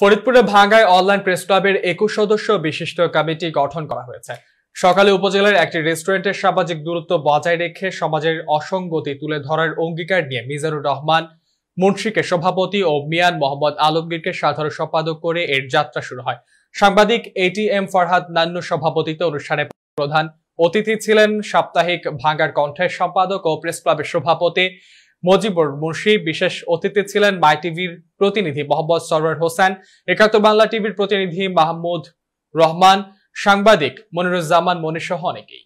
ফরিদপুরে ভাঙ্গায় online press ক্লাবের একুশ সদস্য বিশিষ্ট কমিটি গঠন করা হয়েছে সকালে উপজেলার একটি রেস্টুরেন্টের সামাজিক দূরত্ব বজায় রেখে সমাজের অসঙ্গতি তুলে ধরার অঙ্গীকার নিয়ে মিজানুর রহমান মুন্সিকে সভাপতি ও মিয়ান মোহাম্মদ আলমগীরকে সাধারণ সম্পাদক করে এর যাত্রা শুরু হয় সাংবাদিক এটিএম ফরহাদ নান্ন সভাপতিত্বে অনুষ্ঠানে প্রধান অতিথি ছিলেন সাপ্তাহিক ভাঙ্গার কণ্ঠের সম্পাদক ও প্রেস ক্লাবের সভাপতি মজিবুর মুর্শি বিশেষ অতিথি ছিলেন মাই টিভির প্রতিনিধি মোহাম্মদ সরওয়ার হোসেন একাত্তর বাংলা টিভির প্রতিনিধি মাহমুদ রহমান সাংবাদিক মনিরুজ্জামান মনিসহ অনেকেই